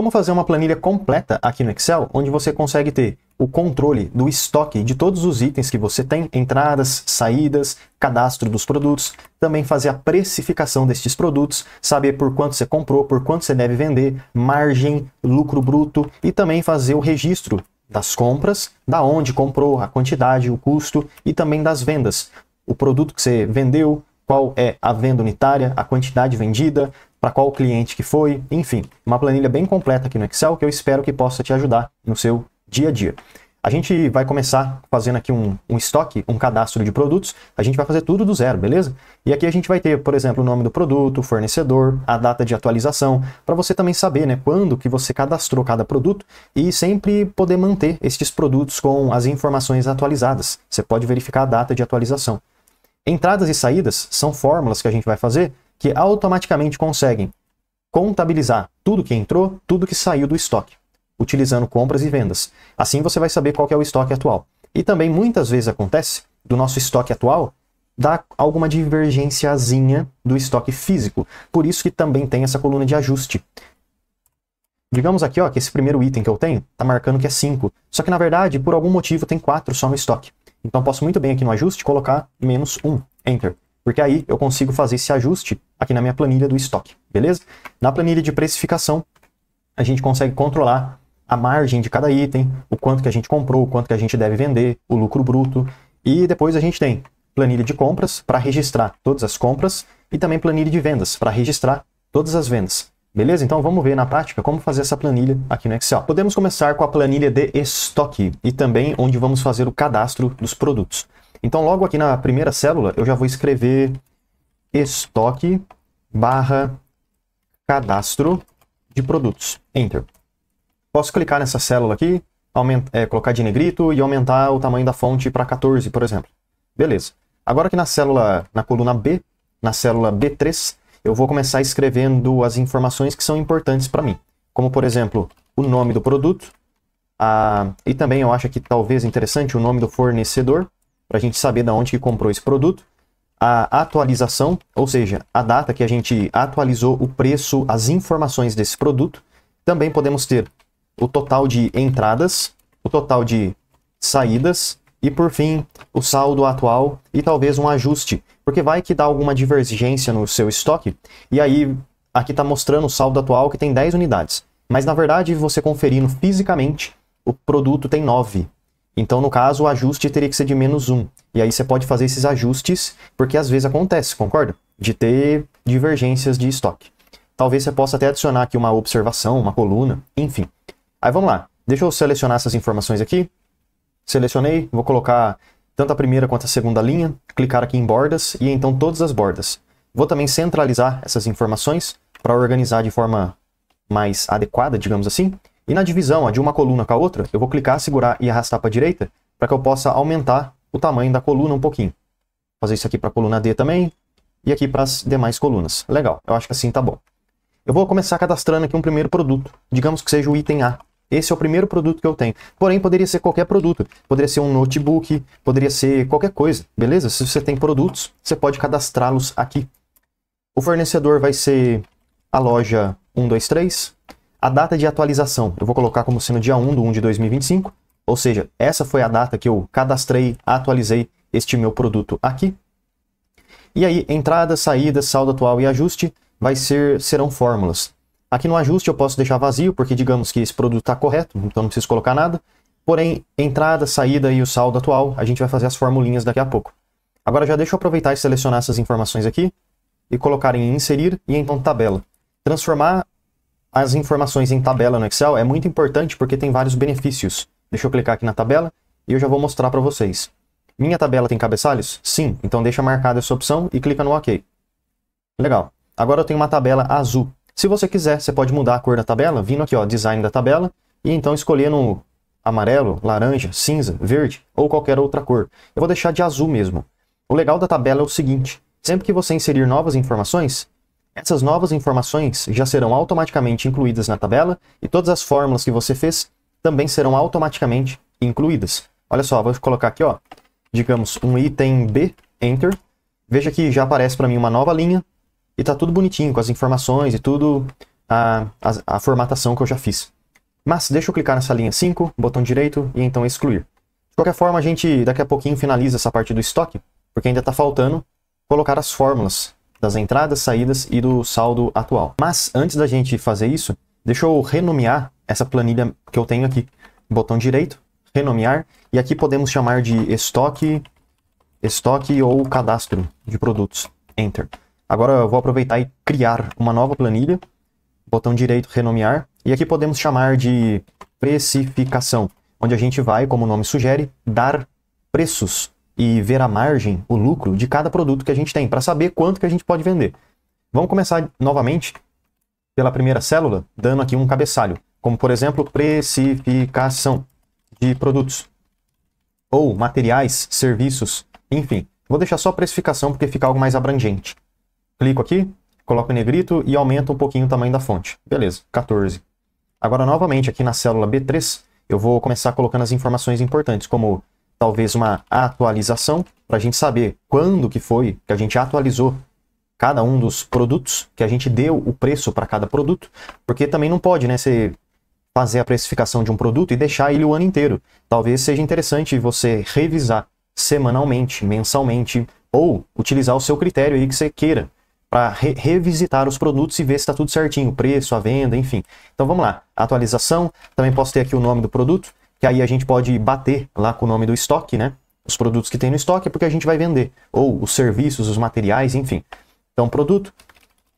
Vamos fazer uma planilha completa aqui no Excel, onde você consegue ter o controle do estoque de todos os itens que você tem, entradas, saídas, cadastro dos produtos, também fazer a precificação destes produtos, saber por quanto você comprou, por quanto você deve vender, margem, lucro bruto e também fazer o registro das compras, da onde comprou, a quantidade, o custo e também das vendas. O produto que você vendeu, qual é a venda unitária, a quantidade vendida, para qual cliente que foi, enfim, uma planilha bem completa aqui no Excel que eu espero que possa te ajudar no seu dia a dia. A gente vai começar fazendo aqui um, um estoque, um cadastro de produtos. A gente vai fazer tudo do zero, beleza? E aqui a gente vai ter, por exemplo, o nome do produto, fornecedor, a data de atualização, para você também saber né, quando que você cadastrou cada produto e sempre poder manter estes produtos com as informações atualizadas. Você pode verificar a data de atualização. Entradas e saídas são fórmulas que a gente vai fazer que automaticamente conseguem contabilizar tudo que entrou, tudo que saiu do estoque, utilizando compras e vendas. Assim você vai saber qual é o estoque atual. E também muitas vezes acontece do nosso estoque atual dá alguma divergênciazinha do estoque físico. Por isso que também tem essa coluna de ajuste. Digamos aqui ó, que esse primeiro item que eu tenho está marcando que é 5. Só que na verdade, por algum motivo, tem 4 só no estoque. Então posso muito bem aqui no ajuste colocar menos 1, um, Enter. Porque aí eu consigo fazer esse ajuste aqui na minha planilha do estoque, beleza? Na planilha de precificação, a gente consegue controlar a margem de cada item, o quanto que a gente comprou, o quanto que a gente deve vender, o lucro bruto. E depois a gente tem planilha de compras para registrar todas as compras e também planilha de vendas para registrar todas as vendas. Beleza? Então vamos ver na prática como fazer essa planilha aqui no Excel. Podemos começar com a planilha de estoque e também onde vamos fazer o cadastro dos produtos. Então logo aqui na primeira célula eu já vou escrever estoque barra cadastro de produtos. Enter. Posso clicar nessa célula aqui, aumenta, é, colocar de negrito e aumentar o tamanho da fonte para 14, por exemplo. Beleza. Agora aqui na célula, na coluna B, na célula B3, eu vou começar escrevendo as informações que são importantes para mim. Como, por exemplo, o nome do produto. A... E também eu acho que talvez interessante o nome do fornecedor, para a gente saber de onde que comprou esse produto a atualização, ou seja, a data que a gente atualizou o preço, as informações desse produto. Também podemos ter o total de entradas, o total de saídas e, por fim, o saldo atual e talvez um ajuste, porque vai que dá alguma divergência no seu estoque e aí aqui está mostrando o saldo atual que tem 10 unidades. Mas na verdade, você conferindo fisicamente, o produto tem 9. Então, no caso, o ajuste teria que ser de menos 1. E aí você pode fazer esses ajustes, porque às vezes acontece, concorda? De ter divergências de estoque. Talvez você possa até adicionar aqui uma observação, uma coluna, enfim. Aí vamos lá. Deixa eu selecionar essas informações aqui. Selecionei, vou colocar tanto a primeira quanto a segunda linha, clicar aqui em bordas e então todas as bordas. Vou também centralizar essas informações para organizar de forma mais adequada, digamos assim. E na divisão ó, de uma coluna com a outra, eu vou clicar, segurar e arrastar para a direita para que eu possa aumentar o tamanho da coluna um pouquinho. Vou fazer isso aqui para a coluna D também e aqui para as demais colunas. Legal, eu acho que assim tá bom. Eu vou começar cadastrando aqui um primeiro produto, digamos que seja o item A. Esse é o primeiro produto que eu tenho. Porém, poderia ser qualquer produto. Poderia ser um notebook, poderia ser qualquer coisa, beleza? Se você tem produtos, você pode cadastrá-los aqui. O fornecedor vai ser a loja 123, a data de atualização, eu vou colocar como sendo dia 1 de 1 de 2025, ou seja, essa foi a data que eu cadastrei, atualizei este meu produto aqui. E aí, entrada, saída, saldo atual e ajuste vai ser, serão fórmulas. Aqui no ajuste eu posso deixar vazio, porque digamos que esse produto está correto, então não preciso colocar nada. Porém, entrada, saída e o saldo atual, a gente vai fazer as formulinhas daqui a pouco. Agora já deixa eu aproveitar e selecionar essas informações aqui e colocar em inserir e então tabela. Transformar as informações em tabela no Excel é muito importante porque tem vários benefícios. Deixa eu clicar aqui na tabela e eu já vou mostrar para vocês. Minha tabela tem cabeçalhos? Sim, então deixa marcada essa opção e clica no OK. Legal. Agora eu tenho uma tabela azul. Se você quiser, você pode mudar a cor da tabela, vindo aqui, ó, design da tabela, e então escolher no amarelo, laranja, cinza, verde ou qualquer outra cor. Eu vou deixar de azul mesmo. O legal da tabela é o seguinte, sempre que você inserir novas informações, essas novas informações já serão automaticamente incluídas na tabela e todas as fórmulas que você fez também serão automaticamente incluídas. Olha só, vou colocar aqui, ó, digamos, um item B, Enter. Veja que já aparece para mim uma nova linha e está tudo bonitinho com as informações e tudo, a, a, a formatação que eu já fiz. Mas deixa eu clicar nessa linha 5, botão direito e então excluir. De qualquer forma, a gente daqui a pouquinho finaliza essa parte do estoque, porque ainda está faltando colocar as fórmulas das entradas, saídas e do saldo atual. Mas antes da gente fazer isso, deixa eu renomear essa planilha que eu tenho aqui. Botão direito, renomear, e aqui podemos chamar de estoque, estoque ou cadastro de produtos. Enter. Agora eu vou aproveitar e criar uma nova planilha. Botão direito, renomear. E aqui podemos chamar de precificação, onde a gente vai, como o nome sugere, dar preços e ver a margem, o lucro de cada produto que a gente tem, para saber quanto que a gente pode vender. Vamos começar novamente pela primeira célula, dando aqui um cabeçalho, como por exemplo, precificação de produtos ou materiais, serviços, enfim. Vou deixar só precificação porque fica algo mais abrangente. Clico aqui, coloco em negrito e aumento um pouquinho o tamanho da fonte. Beleza, 14. Agora novamente aqui na célula B3, eu vou começar colocando as informações importantes, como talvez uma atualização para a gente saber quando que foi que a gente atualizou cada um dos produtos, que a gente deu o preço para cada produto, porque também não pode, né, você fazer a precificação de um produto e deixar ele o ano inteiro. Talvez seja interessante você revisar semanalmente, mensalmente, ou utilizar o seu critério aí que você queira para re revisitar os produtos e ver se está tudo certinho, o preço, a venda, enfim. Então vamos lá, atualização, também posso ter aqui o nome do produto, que aí a gente pode bater lá com o nome do estoque, né? Os produtos que tem no estoque é porque a gente vai vender, ou os serviços, os materiais, enfim. Então, produto,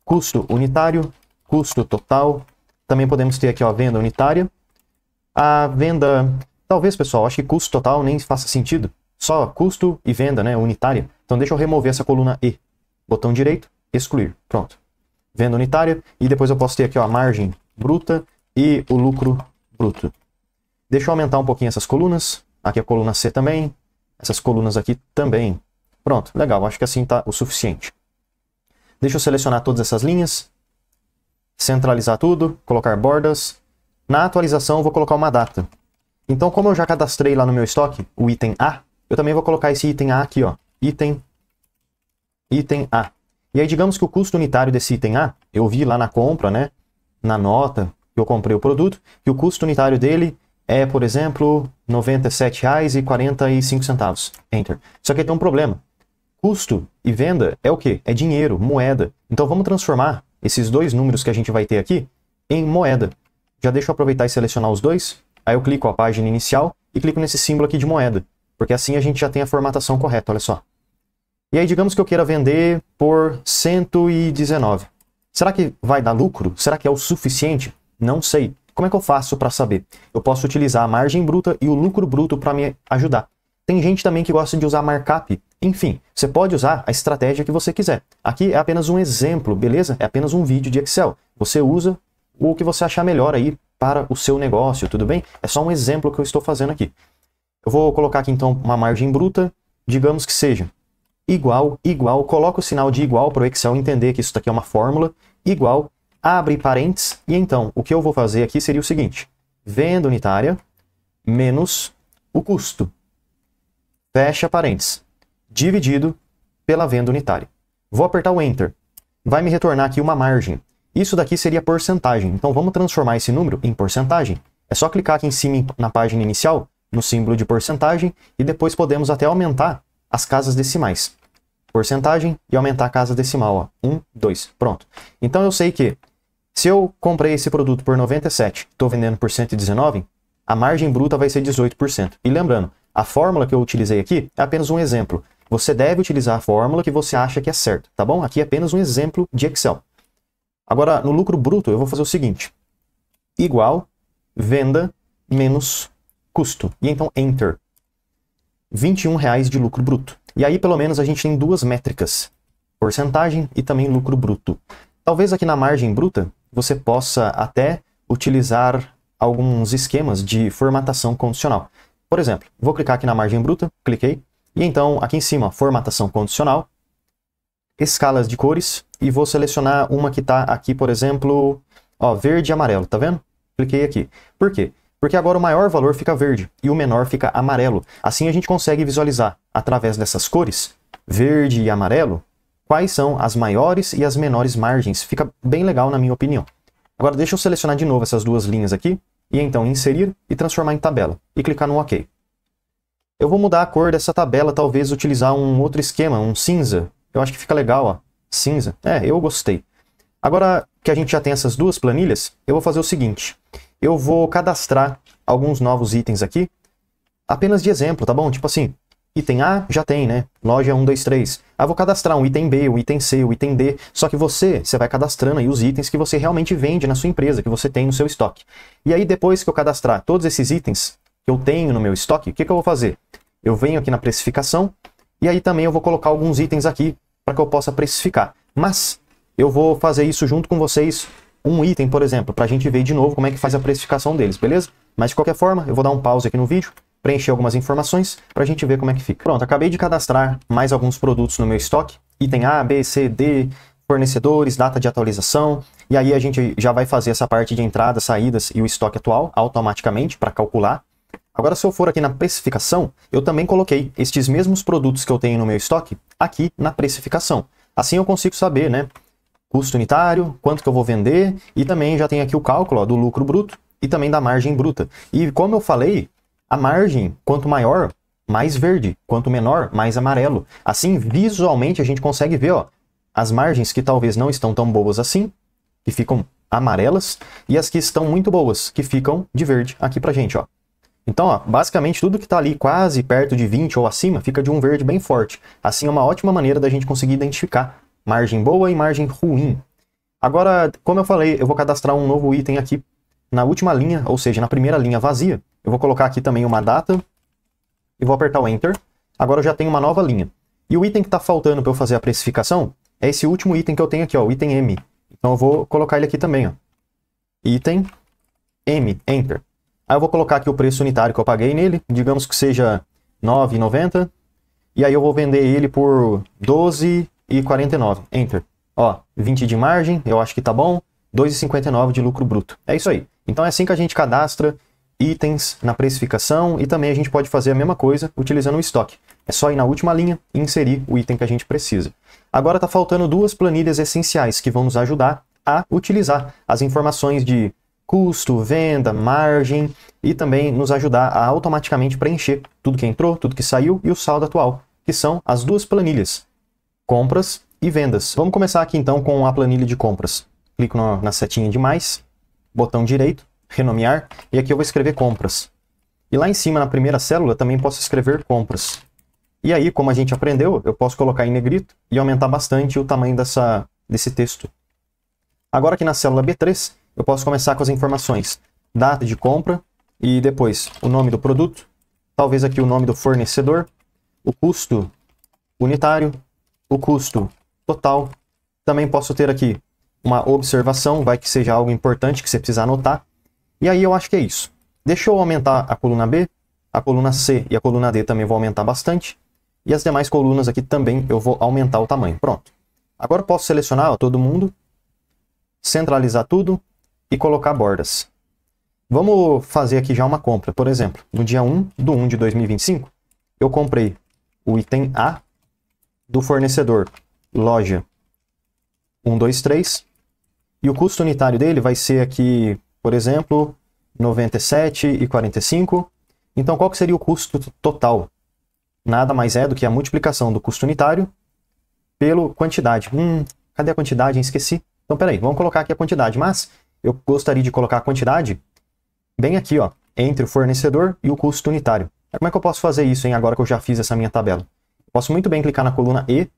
custo unitário, custo total. Também podemos ter aqui ó, a venda unitária. A venda, talvez, pessoal, acho que custo total nem faça sentido. Só custo e venda, né, unitária. Então, deixa eu remover essa coluna E. Botão direito, excluir. Pronto. Venda unitária. E depois eu posso ter aqui ó, a margem bruta e o lucro bruto. Deixa eu aumentar um pouquinho essas colunas. Aqui a coluna C também. Essas colunas aqui também. Pronto, legal. Acho que assim está o suficiente. Deixa eu selecionar todas essas linhas. Centralizar tudo. Colocar bordas. Na atualização eu vou colocar uma data. Então, como eu já cadastrei lá no meu estoque o item A, eu também vou colocar esse item A aqui, ó. Item, item A. E aí, digamos que o custo unitário desse item A, eu vi lá na compra, né? Na nota que eu comprei o produto, que o custo unitário dele é, por exemplo, R$ 97,45. Enter. Só que aí tem um problema. Custo e venda é o quê? É dinheiro, moeda. Então vamos transformar esses dois números que a gente vai ter aqui em moeda. Já deixa eu aproveitar e selecionar os dois. Aí eu clico a página inicial e clico nesse símbolo aqui de moeda. Porque assim a gente já tem a formatação correta, olha só. E aí digamos que eu queira vender por 119. Será que vai dar lucro? Será que é o suficiente? Não sei. Como é que eu faço para saber? Eu posso utilizar a margem bruta e o lucro bruto para me ajudar. Tem gente também que gosta de usar markup. Enfim, você pode usar a estratégia que você quiser. Aqui é apenas um exemplo, beleza? É apenas um vídeo de Excel. Você usa o que você achar melhor aí para o seu negócio, tudo bem? É só um exemplo que eu estou fazendo aqui. Eu vou colocar aqui então uma margem bruta, digamos que seja igual, igual, coloca o sinal de igual para o Excel entender que isso daqui é uma fórmula, igual abre parênteses, e então o que eu vou fazer aqui seria o seguinte, venda unitária menos o custo, fecha parênteses, dividido pela venda unitária. Vou apertar o Enter, vai me retornar aqui uma margem. Isso daqui seria porcentagem, então vamos transformar esse número em porcentagem. É só clicar aqui em cima na página inicial, no símbolo de porcentagem, e depois podemos até aumentar as casas decimais porcentagem e aumentar a casa decimal, 1, 2, pronto. Então eu sei que se eu comprei esse produto por 97, estou vendendo por 119, a margem bruta vai ser 18%. E lembrando, a fórmula que eu utilizei aqui é apenas um exemplo. Você deve utilizar a fórmula que você acha que é certa, tá bom? Aqui é apenas um exemplo de Excel. Agora, no lucro bruto, eu vou fazer o seguinte. Igual venda menos custo. E então, Enter. R$ 21,00 de lucro bruto. E aí, pelo menos, a gente tem duas métricas. Porcentagem e também lucro bruto. Talvez aqui na margem bruta, você possa até utilizar alguns esquemas de formatação condicional. Por exemplo, vou clicar aqui na margem bruta, cliquei, e então aqui em cima, formatação condicional, escalas de cores, e vou selecionar uma que está aqui, por exemplo, ó, verde e amarelo, tá vendo? Cliquei aqui. Por quê? Porque agora o maior valor fica verde e o menor fica amarelo. Assim a gente consegue visualizar através dessas cores, verde e amarelo, quais são as maiores e as menores margens. Fica bem legal na minha opinião. Agora deixa eu selecionar de novo essas duas linhas aqui e então inserir e transformar em tabela e clicar no OK. Eu vou mudar a cor dessa tabela, talvez utilizar um outro esquema, um cinza. Eu acho que fica legal, ó. Cinza. É, eu gostei. Agora que a gente já tem essas duas planilhas, eu vou fazer o seguinte. Eu vou cadastrar alguns novos itens aqui, apenas de exemplo, tá bom? Tipo assim, Item A já tem, né? Loja 1, 2, 3. Ah, vou cadastrar um item B, um item C, um item D. Só que você, você vai cadastrando aí os itens que você realmente vende na sua empresa, que você tem no seu estoque. E aí, depois que eu cadastrar todos esses itens que eu tenho no meu estoque, o que, que eu vou fazer? Eu venho aqui na precificação e aí também eu vou colocar alguns itens aqui para que eu possa precificar. Mas eu vou fazer isso junto com vocês, um item, por exemplo, para a gente ver de novo como é que faz a precificação deles, beleza? Mas de qualquer forma, eu vou dar um pause aqui no vídeo preencher algumas informações para a gente ver como é que fica. Pronto, acabei de cadastrar mais alguns produtos no meu estoque, item A, B, C, D, fornecedores, data de atualização, e aí a gente já vai fazer essa parte de entradas, saídas e o estoque atual automaticamente para calcular. Agora, se eu for aqui na precificação, eu também coloquei estes mesmos produtos que eu tenho no meu estoque aqui na precificação. Assim eu consigo saber, né, custo unitário, quanto que eu vou vender, e também já tem aqui o cálculo ó, do lucro bruto e também da margem bruta. E como eu falei, a margem, quanto maior, mais verde, quanto menor, mais amarelo. Assim, visualmente a gente consegue ver, ó, as margens que talvez não estão tão boas assim, que ficam amarelas, e as que estão muito boas, que ficam de verde aqui a gente, ó. Então, ó, basicamente tudo que está ali quase perto de 20 ou acima fica de um verde bem forte. Assim é uma ótima maneira da gente conseguir identificar margem boa e margem ruim. Agora, como eu falei, eu vou cadastrar um novo item aqui na última linha, ou seja, na primeira linha vazia, eu vou colocar aqui também uma data e vou apertar o Enter. Agora eu já tenho uma nova linha. E o item que está faltando para eu fazer a precificação é esse último item que eu tenho aqui, ó, o item M. Então eu vou colocar ele aqui também. Ó. Item M, Enter. Aí eu vou colocar aqui o preço unitário que eu paguei nele, digamos que seja 9,90. E aí eu vou vender ele por 12,49, Enter. Ó, 20 de margem, eu acho que tá bom. 2,59 de lucro bruto. É isso aí. Então é assim que a gente cadastra itens, na precificação e também a gente pode fazer a mesma coisa utilizando o estoque. É só ir na última linha e inserir o item que a gente precisa. Agora está faltando duas planilhas essenciais que vão nos ajudar a utilizar as informações de custo, venda, margem e também nos ajudar a automaticamente preencher tudo que entrou, tudo que saiu e o saldo atual, que são as duas planilhas, compras e vendas. Vamos começar aqui então com a planilha de compras. Clico na setinha de mais, botão direito, renomear, e aqui eu vou escrever compras. E lá em cima, na primeira célula, também posso escrever compras. E aí, como a gente aprendeu, eu posso colocar em negrito e aumentar bastante o tamanho dessa, desse texto. Agora aqui na célula B3, eu posso começar com as informações. Data de compra e depois o nome do produto, talvez aqui o nome do fornecedor, o custo unitário, o custo total. Também posso ter aqui uma observação, vai que seja algo importante que você precisa anotar. E aí eu acho que é isso. Deixa eu aumentar a coluna B, a coluna C e a coluna D também vou aumentar bastante. E as demais colunas aqui também eu vou aumentar o tamanho. Pronto. Agora eu posso selecionar ó, todo mundo, centralizar tudo e colocar bordas. Vamos fazer aqui já uma compra. Por exemplo, no dia 1 do 1 de 2025, eu comprei o item A do fornecedor loja 123 e o custo unitário dele vai ser aqui por exemplo, 97,45. Então, qual que seria o custo total? Nada mais é do que a multiplicação do custo unitário pelo quantidade. Hum, cadê a quantidade? Esqueci. Então, peraí, vamos colocar aqui a quantidade. Mas eu gostaria de colocar a quantidade bem aqui, ó, entre o fornecedor e o custo unitário. Como é que eu posso fazer isso, hein, agora que eu já fiz essa minha tabela? Posso muito bem clicar na coluna E,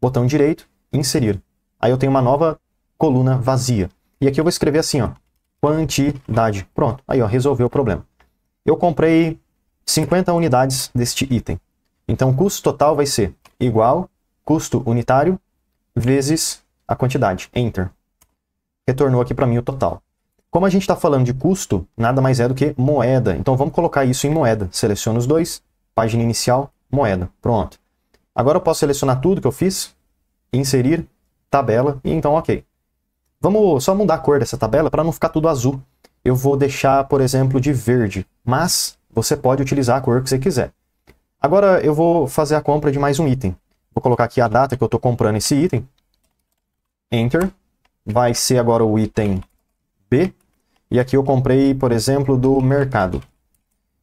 botão direito, inserir. Aí eu tenho uma nova coluna vazia. E aqui eu vou escrever assim, ó, quantidade. Pronto, aí ó, resolveu o problema. Eu comprei 50 unidades deste item. Então o custo total vai ser igual custo unitário vezes a quantidade, enter. Retornou aqui para mim o total. Como a gente está falando de custo, nada mais é do que moeda. Então vamos colocar isso em moeda. Seleciono os dois, página inicial, moeda. Pronto. Agora eu posso selecionar tudo que eu fiz, inserir, tabela, e então ok. Vamos só mudar a cor dessa tabela para não ficar tudo azul. Eu vou deixar, por exemplo, de verde, mas você pode utilizar a cor que você quiser. Agora eu vou fazer a compra de mais um item. Vou colocar aqui a data que eu estou comprando esse item. Enter. Vai ser agora o item B. E aqui eu comprei, por exemplo, do mercado.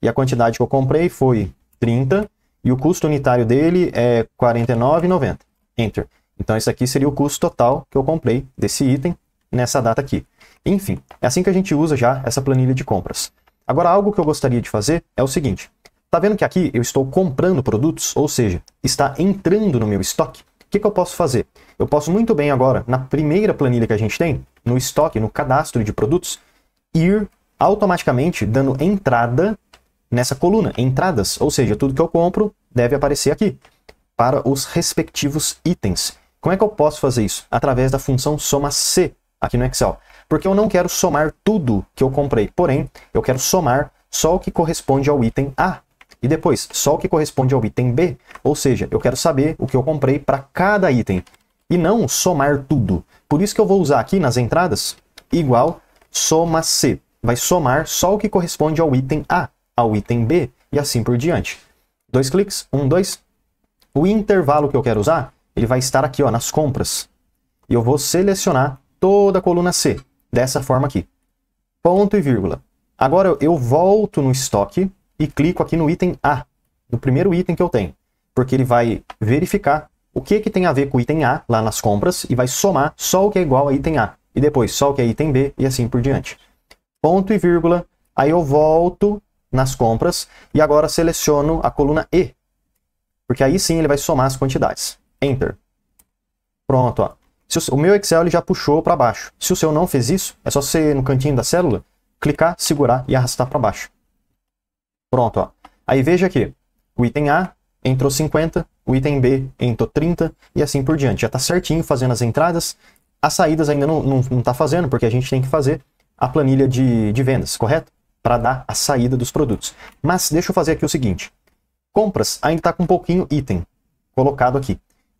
E a quantidade que eu comprei foi 30. E o custo unitário dele é R$ 49,90. Enter. Então, isso aqui seria o custo total que eu comprei desse item nessa data aqui. Enfim, é assim que a gente usa já essa planilha de compras. Agora, algo que eu gostaria de fazer é o seguinte. Tá vendo que aqui eu estou comprando produtos, ou seja, está entrando no meu estoque? O que, que eu posso fazer? Eu posso muito bem agora, na primeira planilha que a gente tem, no estoque, no cadastro de produtos, ir automaticamente dando entrada nessa coluna, entradas, ou seja, tudo que eu compro deve aparecer aqui para os respectivos itens. Como é que eu posso fazer isso? Através da função soma C aqui no Excel. Porque eu não quero somar tudo que eu comprei, porém, eu quero somar só o que corresponde ao item A. E depois, só o que corresponde ao item B. Ou seja, eu quero saber o que eu comprei para cada item. E não somar tudo. Por isso que eu vou usar aqui nas entradas, igual soma C. Vai somar só o que corresponde ao item A, ao item B e assim por diante. Dois cliques, um, dois. O intervalo que eu quero usar, ele vai estar aqui ó, nas compras. E eu vou selecionar toda a coluna C, dessa forma aqui. Ponto e vírgula. Agora eu volto no estoque e clico aqui no item A, no primeiro item que eu tenho, porque ele vai verificar o que, que tem a ver com o item A lá nas compras e vai somar só o que é igual a item A, e depois só o que é item B e assim por diante. Ponto e vírgula, aí eu volto nas compras e agora seleciono a coluna E, porque aí sim ele vai somar as quantidades. Enter. Pronto, ó o meu Excel ele já puxou para baixo. Se o seu não fez isso, é só você no cantinho da célula clicar, segurar e arrastar para baixo. Pronto, ó. Aí veja aqui, o item A entrou 50, o item B entrou 30 e assim por diante. Já está certinho fazendo as entradas. As saídas ainda não está fazendo, porque a gente tem que fazer a planilha de, de vendas, correto? Para dar a saída dos produtos. Mas deixa eu fazer aqui o seguinte. Compras ainda está com um pouquinho item colocado aqui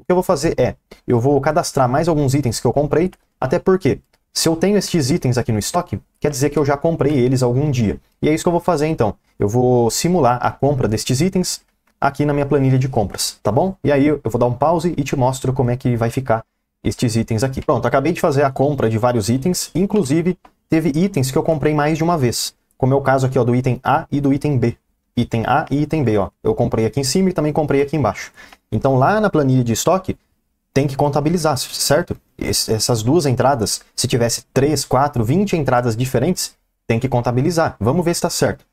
que eu vou fazer é, eu vou cadastrar mais alguns itens que eu comprei, até porque se eu tenho estes itens aqui no estoque, quer dizer que eu já comprei eles algum dia. E é isso que eu vou fazer então. Eu vou simular a compra destes itens aqui na minha planilha de compras, tá bom? E aí eu vou dar um pause e te mostro como é que vai ficar estes itens aqui. Pronto, acabei de fazer a compra de vários itens, inclusive teve itens que eu comprei mais de uma vez, como é o caso aqui ó, do item A e do item B item A e item B. Ó. Eu comprei aqui em cima e também comprei aqui embaixo. Então lá na planilha de estoque tem que contabilizar, certo? essas duas entradas, se tivesse 3, 4, 20 entradas diferentes, tem que contabilizar. Vamos ver se está certo.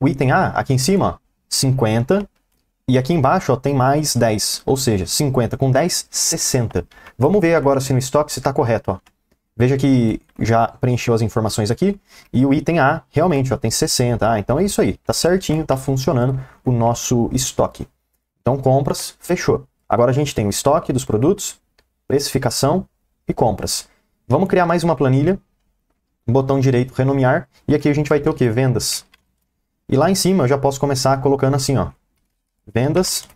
O item A, aqui em cima, ó, 50. E aqui embaixo ó, tem mais 10, ou seja, 50 com 10, 60. Vamos ver agora se no estoque se está correto. Ó. Veja que já preencheu as informações aqui. E o item A, realmente, ó, tem 60. Ah, então é isso aí. Tá certinho, tá funcionando o nosso estoque. Então, compras, fechou. Agora a gente tem o estoque dos produtos, precificação e compras. Vamos criar mais uma planilha. Botão direito, renomear. E aqui a gente vai ter o que Vendas. E lá em cima eu já posso começar colocando assim, ó. Vendas,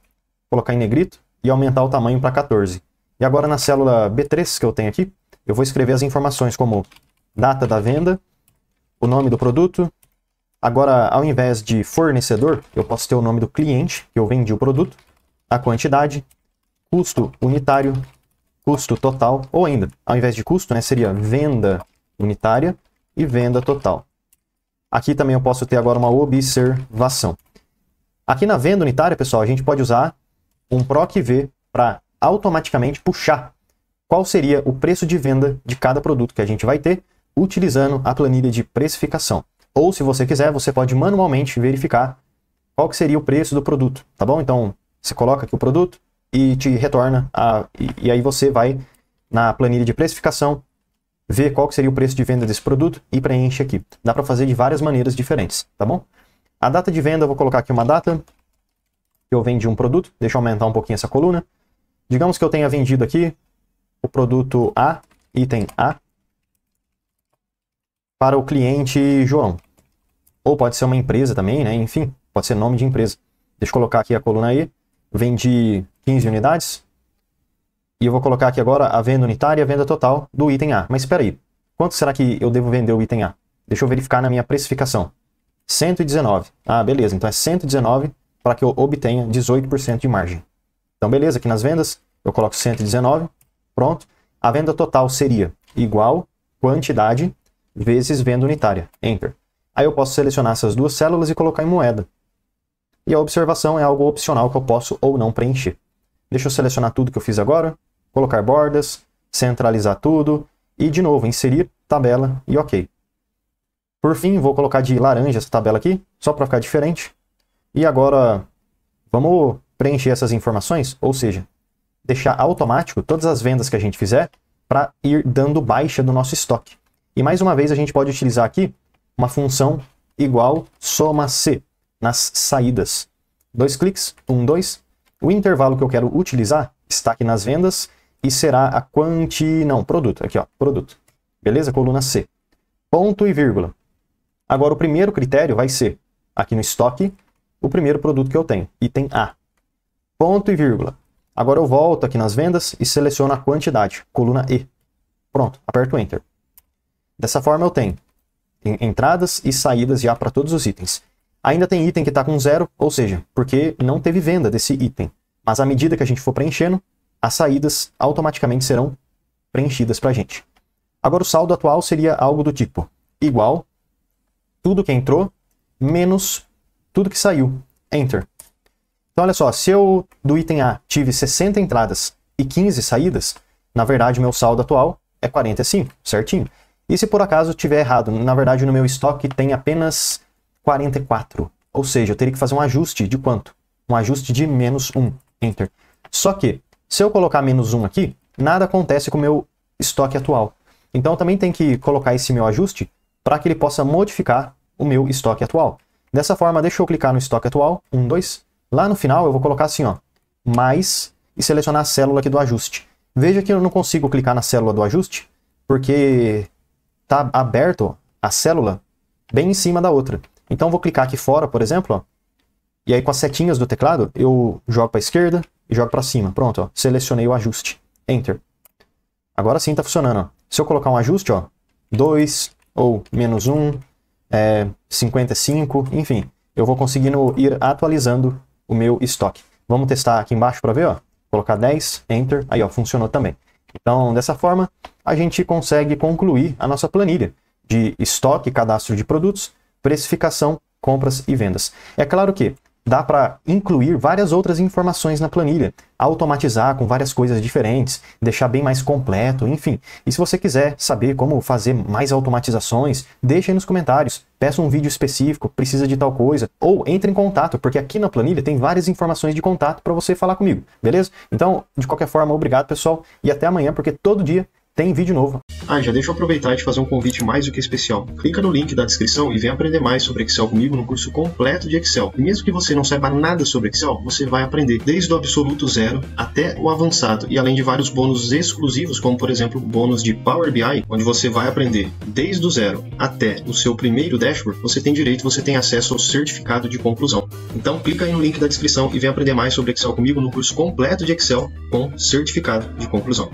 colocar em negrito e aumentar o tamanho para 14. E agora na célula B3 que eu tenho aqui, eu vou escrever as informações como data da venda, o nome do produto. Agora, ao invés de fornecedor, eu posso ter o nome do cliente que eu vendi o produto, a quantidade, custo unitário, custo total, ou ainda, ao invés de custo, né, seria venda unitária e venda total. Aqui também eu posso ter agora uma observação. Aqui na venda unitária, pessoal, a gente pode usar um PROC V para automaticamente puxar qual seria o preço de venda de cada produto que a gente vai ter utilizando a planilha de precificação. Ou se você quiser, você pode manualmente verificar qual que seria o preço do produto, tá bom? Então, você coloca aqui o produto e te retorna, a, e, e aí você vai na planilha de precificação, ver qual que seria o preço de venda desse produto e preenche aqui. Dá para fazer de várias maneiras diferentes, tá bom? A data de venda, eu vou colocar aqui uma data que eu vendi um produto, deixa eu aumentar um pouquinho essa coluna. Digamos que eu tenha vendido aqui o produto A, item A, para o cliente João. Ou pode ser uma empresa também, né? Enfim, pode ser nome de empresa. Deixa eu colocar aqui a coluna E. Vendi 15 unidades. E eu vou colocar aqui agora a venda unitária e a venda total do item A. Mas espera aí. Quanto será que eu devo vender o item A? Deixa eu verificar na minha precificação. 119. Ah, beleza. Então é 119 para que eu obtenha 18% de margem. Então, beleza. Aqui nas vendas, eu coloco 119. Pronto? A venda total seria igual quantidade vezes venda unitária. Enter. Aí eu posso selecionar essas duas células e colocar em moeda. E a observação é algo opcional que eu posso ou não preencher. Deixa eu selecionar tudo que eu fiz agora, colocar bordas, centralizar tudo e, de novo, inserir tabela e OK. Por fim, vou colocar de laranja essa tabela aqui, só para ficar diferente. E agora, vamos preencher essas informações, ou seja, deixar automático todas as vendas que a gente fizer para ir dando baixa do nosso estoque. E mais uma vez a gente pode utilizar aqui uma função igual soma C nas saídas. Dois cliques, um, dois. O intervalo que eu quero utilizar está aqui nas vendas e será a quanti... não, produto, aqui ó, produto. Beleza? Coluna C. Ponto e vírgula. Agora o primeiro critério vai ser, aqui no estoque, o primeiro produto que eu tenho, item A. Ponto e vírgula. Agora eu volto aqui nas vendas e seleciono a quantidade, coluna E. Pronto, aperto Enter. Dessa forma eu tenho entradas e saídas já para todos os itens. Ainda tem item que está com zero, ou seja, porque não teve venda desse item. Mas à medida que a gente for preenchendo, as saídas automaticamente serão preenchidas para a gente. Agora o saldo atual seria algo do tipo igual tudo que entrou menos tudo que saiu. Enter. Então, olha só, se eu do item A tive 60 entradas e 15 saídas, na verdade meu saldo atual é 45, certinho. E se por acaso tiver errado, na verdade no meu estoque tem apenas 44. Ou seja, eu teria que fazer um ajuste de quanto? Um ajuste de menos 1. Enter. Só que, se eu colocar menos 1 aqui, nada acontece com o meu estoque atual. Então eu também tenho que colocar esse meu ajuste para que ele possa modificar o meu estoque atual. Dessa forma, deixa eu clicar no estoque atual, 1, 2, Lá no final eu vou colocar assim, ó, mais e selecionar a célula aqui do ajuste. Veja que eu não consigo clicar na célula do ajuste, porque tá aberto a célula bem em cima da outra. Então eu vou clicar aqui fora, por exemplo, ó, e aí com as setinhas do teclado eu jogo para esquerda e jogo para cima. Pronto, ó, selecionei o ajuste. Enter. Agora sim está funcionando. Ó. Se eu colocar um ajuste, ó, 2 ou menos 1, um, é, 55, enfim, eu vou conseguindo ir atualizando o meu estoque. Vamos testar aqui embaixo para ver, ó. Colocar 10, Enter, aí ó, funcionou também. Então, dessa forma, a gente consegue concluir a nossa planilha de estoque, cadastro de produtos, precificação, compras e vendas. É claro que dá para incluir várias outras informações na planilha, automatizar com várias coisas diferentes, deixar bem mais completo, enfim. E se você quiser saber como fazer mais automatizações, deixe aí nos comentários, peça um vídeo específico, precisa de tal coisa, ou entre em contato, porque aqui na planilha tem várias informações de contato para você falar comigo, beleza? Então, de qualquer forma, obrigado pessoal e até amanhã, porque todo dia tem vídeo novo. Ah, já deixa eu aproveitar e te fazer um convite mais do que especial. Clica no link da descrição e vem aprender mais sobre Excel comigo no curso completo de Excel. E mesmo que você não saiba nada sobre Excel, você vai aprender desde o absoluto zero até o avançado e além de vários bônus exclusivos, como por exemplo o bônus de Power BI, onde você vai aprender desde o zero até o seu primeiro dashboard, você tem direito, você tem acesso ao certificado de conclusão. Então clica aí no link da descrição e vem aprender mais sobre Excel comigo no curso completo de Excel com certificado de conclusão.